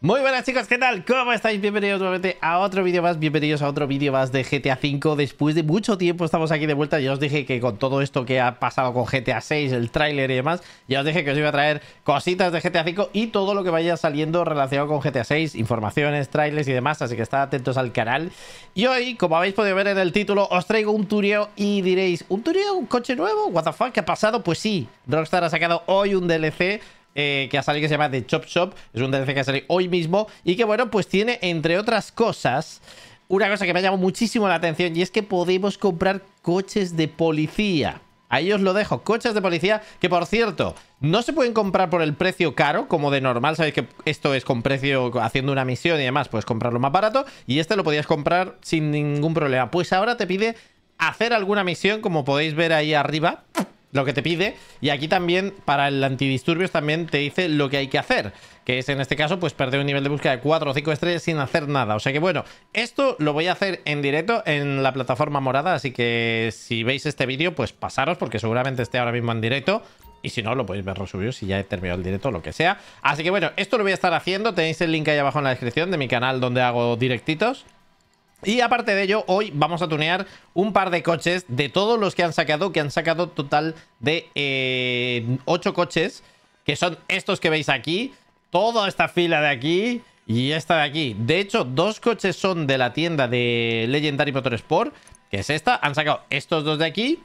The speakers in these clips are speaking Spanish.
Muy buenas chicos, ¿qué tal? ¿Cómo estáis? Bienvenidos nuevamente a otro vídeo más, bienvenidos a otro vídeo más de GTA V Después de mucho tiempo estamos aquí de vuelta, ya os dije que con todo esto que ha pasado con GTA VI, el tráiler y demás Ya os dije que os iba a traer cositas de GTA V y todo lo que vaya saliendo relacionado con GTA VI Informaciones, tráilers y demás, así que estad atentos al canal Y hoy, como habéis podido ver en el título, os traigo un tureo y diréis ¿Un tureo? ¿Un coche nuevo? ¿What the fuck? ¿Qué ha pasado? Pues sí, Rockstar ha sacado hoy un DLC eh, que ha salido que se llama The Chop Shop. Es un DLC que ha salido hoy mismo y que, bueno, pues tiene, entre otras cosas, una cosa que me ha llamado muchísimo la atención y es que podemos comprar coches de policía. Ahí os lo dejo, coches de policía que por cierto, no se pueden comprar por el precio caro, como de normal, sabéis que esto es con precio haciendo una misión y demás, puedes comprarlo más barato y este lo podías comprar sin ningún problema. Pues ahora te pide hacer alguna misión, como podéis ver ahí arriba, lo que te pide. Y aquí también, para el antidisturbios, también te dice lo que hay que hacer. Que es, en este caso, pues perder un nivel de búsqueda de 4 o 5 estrellas sin hacer nada. O sea que, bueno, esto lo voy a hacer en directo en la plataforma morada. Así que si veis este vídeo, pues pasaros, porque seguramente esté ahora mismo en directo. Y si no, lo podéis ver subido si ya he terminado el directo o lo que sea. Así que, bueno, esto lo voy a estar haciendo. Tenéis el link ahí abajo en la descripción de mi canal donde hago directitos. Y aparte de ello, hoy vamos a tunear un par de coches de todos los que han sacado, que han sacado total de eh, 8 coches, que son estos que veis aquí, toda esta fila de aquí y esta de aquí. De hecho, dos coches son de la tienda de Legendary Motorsport, que es esta, han sacado estos dos de aquí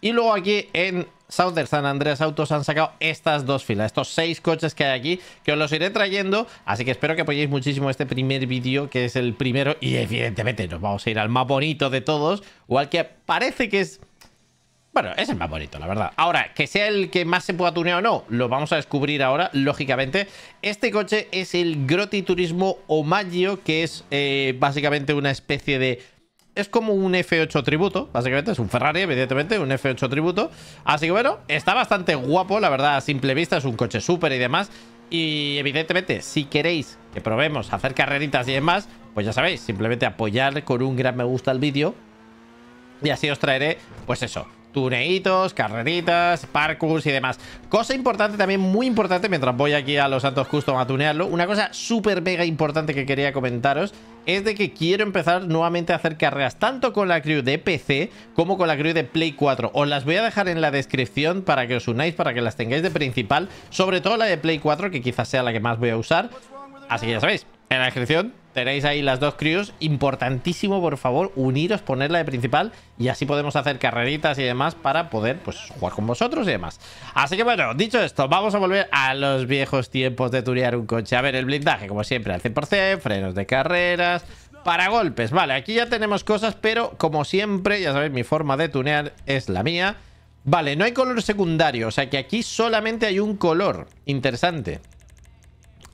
y luego aquí en Southern San Andreas Autos han sacado estas dos filas, estos seis coches que hay aquí, que os los iré trayendo, así que espero que apoyéis muchísimo este primer vídeo, que es el primero, y evidentemente nos vamos a ir al más bonito de todos, o al que parece que es... Bueno, es el más bonito, la verdad. Ahora, que sea el que más se pueda tunear o no, lo vamos a descubrir ahora, lógicamente. Este coche es el Grotti Turismo Omaggio, que es eh, básicamente una especie de es como un F8 tributo, básicamente. Es un Ferrari, evidentemente, un F8 tributo. Así que bueno, está bastante guapo, la verdad, a simple vista. Es un coche súper y demás. Y evidentemente, si queréis que probemos hacer carreritas y demás, pues ya sabéis, simplemente apoyar con un gran me gusta al vídeo. Y así os traeré, pues eso, tuneitos, carreritas, parkours y demás. Cosa importante, también muy importante, mientras voy aquí a los Santos Custom a tunearlo, una cosa súper mega importante que quería comentaros es de que quiero empezar nuevamente a hacer carreras tanto con la crew de PC como con la crew de Play 4. Os las voy a dejar en la descripción para que os unáis, para que las tengáis de principal, sobre todo la de Play 4 que quizás sea la que más voy a usar. Así que ya sabéis, en la descripción tenéis ahí las dos crews. Importantísimo, por favor, uniros, ponerla de principal y así podemos hacer carreritas y demás para poder pues, jugar con vosotros y demás. Así que bueno, dicho esto, vamos a volver a los viejos tiempos de tunear un coche. A ver, el blindaje, como siempre, al 100%, frenos de carreras... Para golpes, vale, aquí ya tenemos cosas, pero como siempre, ya sabéis, mi forma de tunear es la mía. Vale, no hay color secundario, o sea que aquí solamente hay un color. Interesante.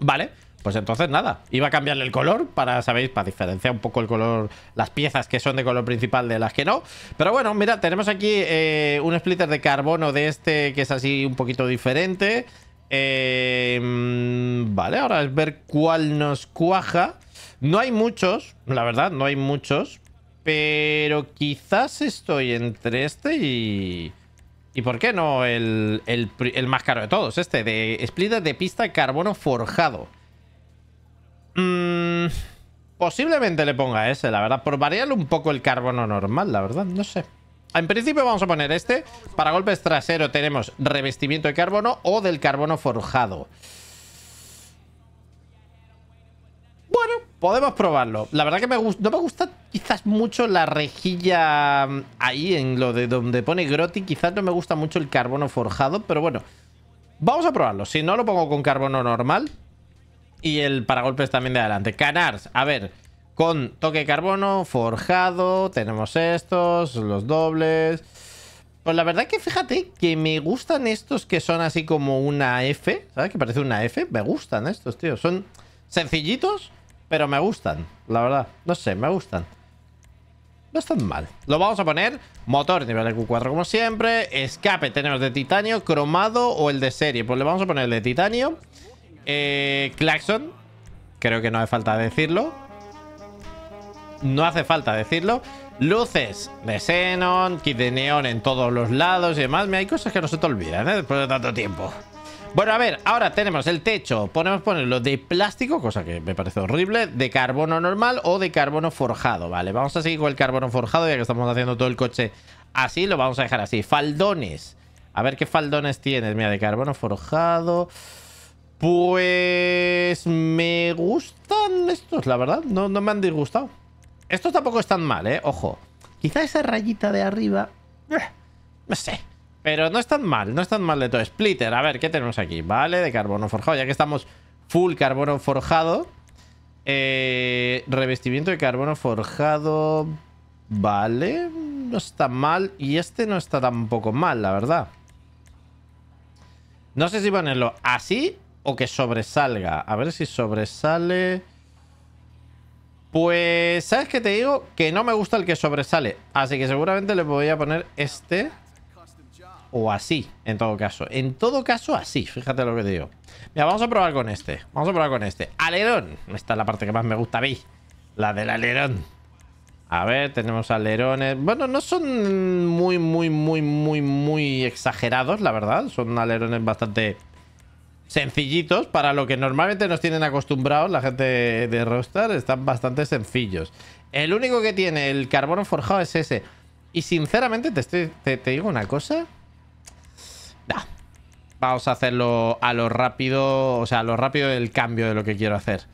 Vale, pues entonces nada, iba a cambiarle el color para, sabéis, para diferenciar un poco el color, las piezas que son de color principal de las que no. Pero bueno, mira, tenemos aquí eh, un splitter de carbono de este que es así un poquito diferente. Eh, mm, vale, ahora es ver cuál nos cuaja. No hay muchos, la verdad, no hay muchos. Pero quizás estoy entre este y... ¿Y por qué no el, el más caro de todos? Este, de splitter de pista carbono forjado. Mm, posiblemente le ponga ese, la verdad. Por variarle un poco el carbono normal, la verdad. No sé. En principio vamos a poner este. Para golpes trasero tenemos revestimiento de carbono o del carbono forjado. Bueno, podemos probarlo. La verdad que me no me gusta quizás mucho la rejilla mm, ahí en lo de donde pone Groti. Quizás no me gusta mucho el carbono forjado, pero bueno. Vamos a probarlo. Si no, lo pongo con carbono normal y el paragolpes también de adelante. Canars, a ver, con toque de carbono, forjado, tenemos estos, los dobles. Pues la verdad que fíjate que me gustan estos que son así como una F, ¿sabes? Que parece una F. Me gustan estos, tío. Son sencillitos, pero me gustan, la verdad. No sé, me gustan. No están mal. Lo vamos a poner. Motor nivel de Q4 como siempre. Escape tenemos de titanio, cromado o el de serie. Pues le vamos a poner el de titanio. Eh, Claxon. Creo que no hace falta decirlo. No hace falta decirlo. Luces de xenon, kit de neón en todos los lados y demás. Mira, hay cosas que no se te olvidan ¿eh? después de tanto tiempo. Bueno, a ver, ahora tenemos el techo. Podemos ponerlo de plástico, cosa que me parece horrible, de carbono normal o de carbono forjado, ¿vale? Vamos a seguir con el carbono forjado, ya que estamos haciendo todo el coche así, lo vamos a dejar así. Faldones. A ver qué faldones tienes. Mira, de carbono forjado... Pues me gustan estos, la verdad. No, no me han disgustado. Estos tampoco están mal, ¿eh? Ojo. Quizá esa rayita de arriba... Eh, no sé. Pero no están mal, no están mal de todo. Splitter, a ver, ¿qué tenemos aquí? Vale, de carbono forjado. Ya que estamos full carbono forjado. Eh, revestimiento de carbono forjado. Vale, no está mal. Y este no está tampoco mal, la verdad. No sé si ponerlo así o que sobresalga. A ver si sobresale... Pues, ¿sabes qué te digo? Que no me gusta el que sobresale. Así que seguramente le voy a poner este. O así, en todo caso. En todo caso, así. Fíjate lo que te digo. Mira, vamos a probar con este. Vamos a probar con este. Alerón. Esta es la parte que más me gusta a mí. La del alerón. A ver, tenemos alerones. Bueno, no son muy, muy, muy, muy, muy exagerados, la verdad. Son alerones bastante sencillitos para lo que normalmente nos tienen acostumbrados la gente de rostar Están bastante sencillos. El único que tiene el carbono forjado es ese. Y sinceramente te, te, digo una cosa. Vamos a hacerlo a lo rápido, o sea, a lo rápido del cambio de lo que quiero hacer.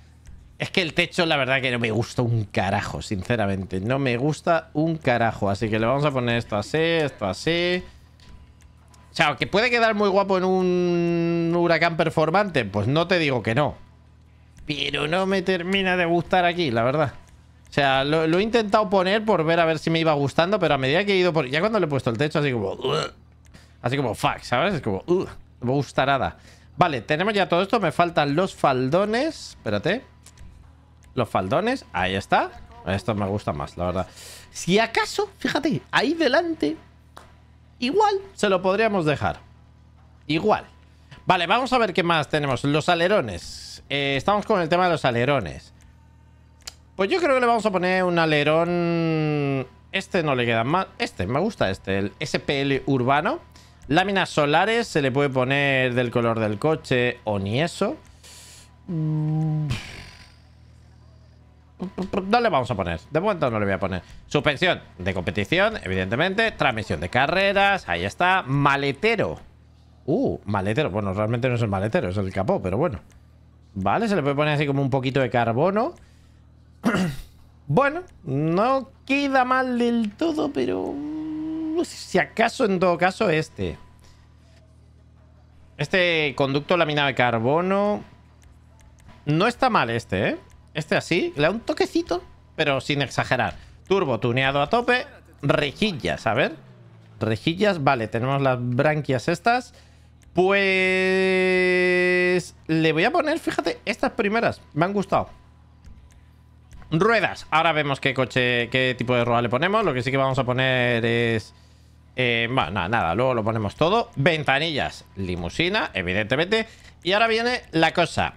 Es que el techo la verdad que no me gusta un carajo, sinceramente. No me gusta un carajo. Así que le vamos a poner esto así, esto así sea, que puede quedar muy guapo en un huracán performante, pues no te digo que no. Pero no me termina de gustar aquí, la verdad. O sea, lo, he intentado poner por ver a ver si me iba gustando, pero a medida que he ido por... Ya cuando le he puesto el techo, así como... Así como, fuck, ¿sabes? Es como... Uh, nada. Vale, tenemos ya todo esto. Me faltan los faldones. Espérate. Los faldones. Ahí está. esto me gusta más, la verdad. Si acaso, fíjate, ahí delante Igual se lo podríamos dejar. Igual. Vale, vamos a ver qué más tenemos. Los alerones. Eh, estamos con el tema de los alerones. Pues yo creo que le vamos a poner un alerón... Este no le queda mal. Este, me gusta este. El SPL urbano. Láminas solares se le puede poner del color del coche o ni eso. Mm, no le vamos a poner. De momento no le voy a poner. Suspensión de competición, evidentemente. Transmisión de carreras. Ahí está. Maletero. Uh, maletero. Bueno, realmente no es el maletero, es el capó, pero bueno. Vale, se le puede poner así como un poquito de carbono. bueno, no queda mal del todo, pero... Mm, si acaso, en todo caso, este. Este conducto laminado de carbono... No está mal este, ¿eh? Este así, le da un toquecito, pero sin exagerar. Turbo tuneado a tope. Rejillas, a ver. Rejillas, vale, tenemos las branquias estas. Pues... Le voy a poner, fíjate, estas primeras. Me han gustado. Ruedas. Ahora vemos qué coche, qué tipo de rueda le ponemos. Lo que sí que vamos a poner es... Eh, bueno, nada, nada, luego lo ponemos todo. Ventanillas, limusina, evidentemente. Y ahora viene la cosa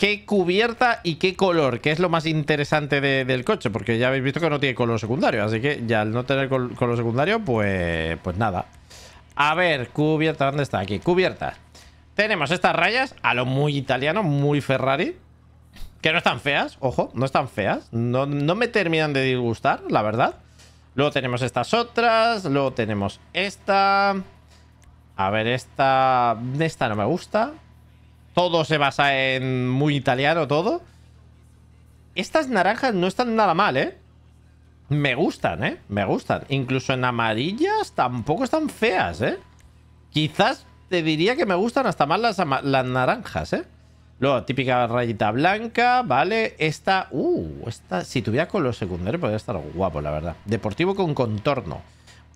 qué cubierta y qué color, que es lo más interesante del coche, porque ya habéis visto que no tiene color secundario, así que ya al no tener color secundario, pues, pues nada. A ver, cubierta, ¿dónde está? Aquí, cubierta. Tenemos estas rayas a lo muy italiano, muy Ferrari, que no están feas, ojo, no están feas, no, no me terminan de disgustar, la verdad. Luego tenemos estas otras, luego tenemos esta... A ver, esta... Esta no me gusta todo se basa en muy italiano, todo. Estas naranjas no están nada mal, ¿eh? Me gustan, ¿eh? Me gustan. Incluso en amarillas tampoco están feas, ¿eh? Quizás te diría que me gustan hasta más las, naranjas, ¿eh? Luego, típica rayita blanca, ¿vale? Esta, uh, esta, si tuviera color secundario podría estar guapo, la verdad. Deportivo con contorno.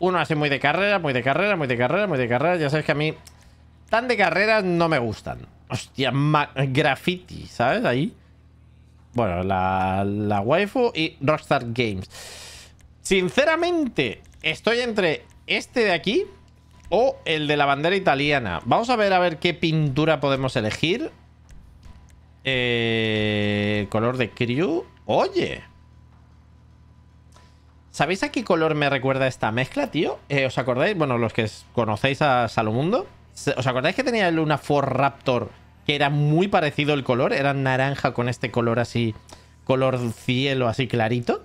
Uno así muy de carrera, muy de carrera, muy de carrera, muy de carrera. Ya sabes que a mí tan de carreras no me gustan. Hostia, graffiti, ¿sabes? Ahí. Bueno, la, la waifu y Rockstar Games. Sinceramente, estoy entre este de aquí o el de la bandera italiana. Vamos a ver a ver qué pintura podemos elegir. El eh, color de Crew. Oye. ¿Sabéis a qué color me recuerda esta mezcla, tío? Eh, ¿Os acordáis? Bueno, los que conocéis a Salomundo. ¿Os acordáis que tenía el una Ford Raptor que era muy parecido el color, era naranja con este color así, color cielo así clarito.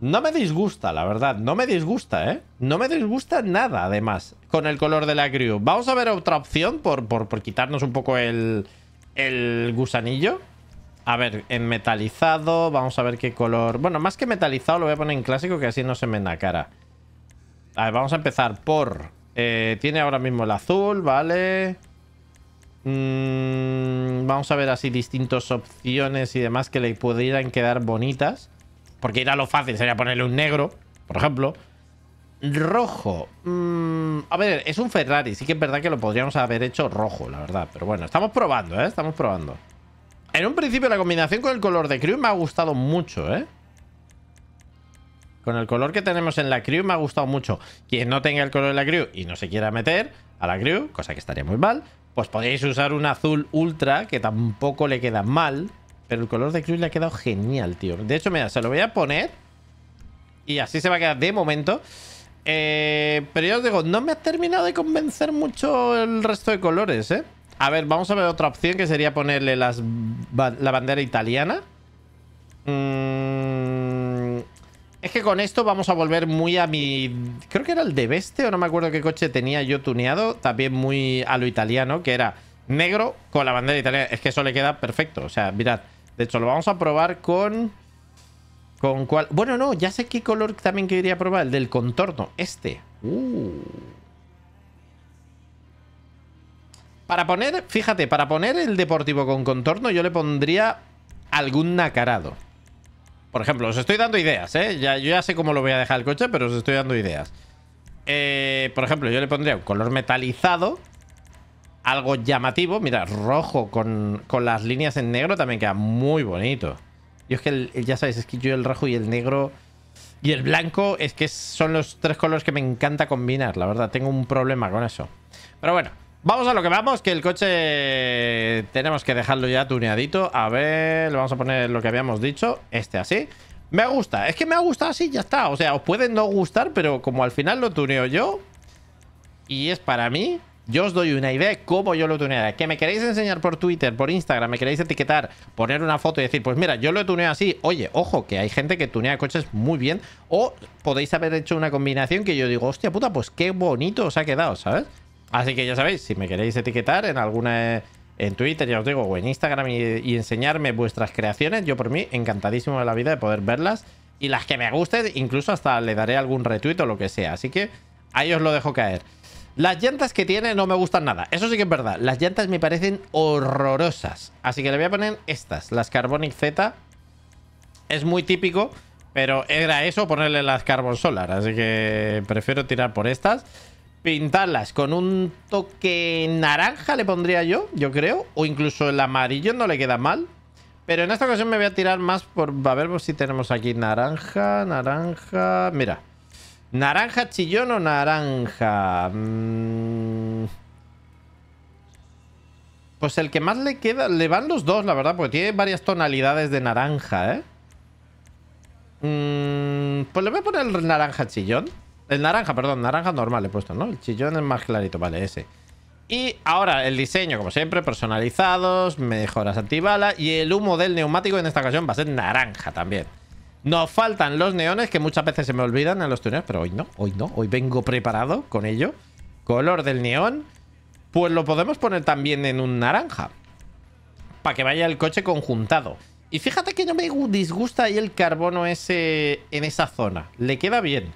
No me disgusta, la verdad, no me disgusta, ¿eh? No me disgusta nada, además, con el color de la crew. Vamos a ver otra opción por, quitarnos un poco el, el gusanillo. A ver, en metalizado, vamos a ver qué color... Bueno, más que metalizado lo voy a poner en clásico que así no se me cara. A ver, vamos a empezar por... Eh, tiene ahora mismo el azul, ¿vale? Mm, vamos a ver así distintas opciones y demás que le pudieran quedar bonitas. Porque era lo fácil, sería ponerle un negro, por ejemplo. Rojo. Mm, a ver, es un Ferrari. Sí que es verdad que lo podríamos haber hecho rojo, la verdad. Pero bueno, estamos probando, ¿eh? Estamos probando. En un principio la combinación con el color de Crew me ha gustado mucho, ¿eh? Con el color que tenemos en la Crew me ha gustado mucho. Quien no tenga el color de la Crew y no se quiera meter a la Crew, cosa que estaría muy mal, pues podéis usar un azul ultra, que tampoco le queda mal. Pero el color de Cruz le ha quedado genial, tío. De hecho, mira, se lo voy a poner. Y así se va a quedar de momento. Eh, pero yo os digo, no me ha terminado de convencer mucho el resto de colores, ¿eh? A ver, vamos a ver otra opción que sería ponerle la bandera italiana. Mmm es que con esto vamos a volver muy a mi... Creo que era el de Beste o no me acuerdo qué coche tenía yo tuneado. También muy a lo italiano, que era negro con la bandera italiana. Es que eso le queda perfecto. O sea, mirad. De hecho, lo vamos a probar con... ¿Con cuál? Bueno, no, ya sé qué color también quería probar. El del contorno. Este. Uh. Para poner, fíjate, para poner el deportivo con contorno yo le pondría algún nacarado. Por ejemplo, os estoy dando ideas, ¿eh? Ya, yo ya sé cómo lo voy a dejar el coche, pero os estoy dando ideas. Eh, por ejemplo, yo le pondría un color metalizado. Algo llamativo. Mira, rojo con, las líneas en negro también queda muy bonito. Y es que, ya sabéis, es que yo el rojo y el negro... Y el blanco es que son los tres colores que me encanta combinar, la verdad. Tengo un problema con eso. Pero bueno, Vamos a lo que vamos, que el coche tenemos que dejarlo ya tuneadito. A ver, le vamos a poner lo que habíamos dicho, este así. Me gusta, es que me ha gustado así, ya está. O sea, os puede no gustar, pero como al final lo tuneo yo y es para mí, yo os doy una idea de cómo yo lo tunearé. Que me queréis enseñar por Twitter, por Instagram, me queréis etiquetar, poner una foto y decir, pues mira, yo lo tuneo así. Oye, ojo, que hay gente que tunea coches muy bien. O podéis haber hecho una combinación que yo digo, hostia puta, pues qué bonito os ha quedado, ¿sabes? Así que ya sabéis, si me queréis etiquetar en alguna en Twitter, ya os digo, o en Instagram y, enseñarme vuestras creaciones. Yo por mí, encantadísimo de la vida de poder verlas. Y las que me gusten, incluso hasta le daré algún retweet o lo que sea. Así que ahí os lo dejo caer. Las llantas que tiene no me gustan nada. Eso sí que es verdad. Las llantas me parecen horrorosas. Así que le voy a poner estas, las Carbonic Z. Es muy típico, pero era eso ponerle las Carbon Solar. Así que prefiero tirar por estas pintarlas con un toque naranja le pondría yo, yo creo. O incluso el amarillo no le queda mal. Pero en esta ocasión me voy a tirar más por... A ver si tenemos aquí naranja, naranja... Mira. Naranja chillón o naranja. Mm. Pues el que más le queda... Le van los dos, la verdad, porque tiene varias tonalidades de naranja, ¿eh? Mm, pues le voy a poner naranja chillón. El naranja, perdón, naranja normal he puesto, ¿no? El chillón es más clarito, vale, ese. Y ahora el diseño, como siempre, personalizados, mejoras antibala y el humo del neumático en esta ocasión va a ser naranja también. Nos faltan los neones, que muchas veces se me olvidan en los túneles, pero hoy no, hoy no, hoy vengo preparado con ello. Color del neón, pues lo podemos poner también en un naranja, para que vaya el coche conjuntado. Y fíjate que no me disgusta ahí el carbono ese en esa zona, le queda bien.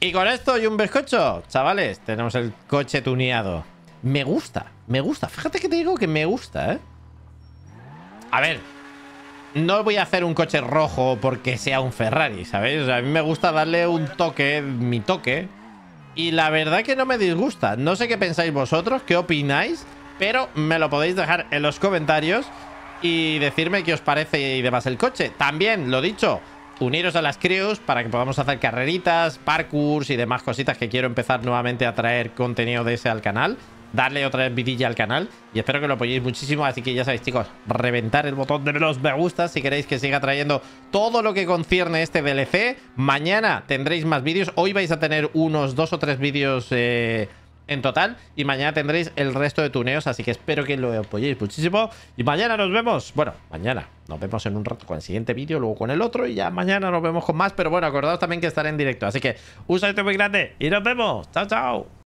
Y con esto y un bescocho, chavales, tenemos el coche tuneado. Me gusta, me gusta. Fíjate que te digo que me gusta, ¿eh? A ver, no voy a hacer un coche rojo porque sea un Ferrari, ¿sabéis? a mí me gusta darle un toque, mi toque. Y la verdad que no me disgusta. No sé qué pensáis vosotros, qué opináis, pero me lo podéis dejar en los comentarios y decirme qué os parece y demás el coche. También, lo dicho, uniros a las crews para que podamos hacer carreritas, parkours y demás cositas que quiero empezar nuevamente a traer contenido de ese al canal. Darle otra vidilla al canal y espero que lo apoyéis muchísimo. Así que ya sabéis, chicos, reventar el botón de los me gusta si queréis que siga trayendo todo lo que concierne este DLC. Mañana tendréis más vídeos. Hoy vais a tener unos dos o tres vídeos... Eh en total. Y mañana tendréis el resto de tuneos, así que espero que lo apoyéis muchísimo. Y mañana nos vemos. Bueno, mañana. Nos vemos en un rato con el siguiente vídeo, luego con el otro. Y ya mañana nos vemos con más. Pero bueno, acordaos también que estaré en directo. Así que un saludo muy grande y nos vemos. Chao, chao.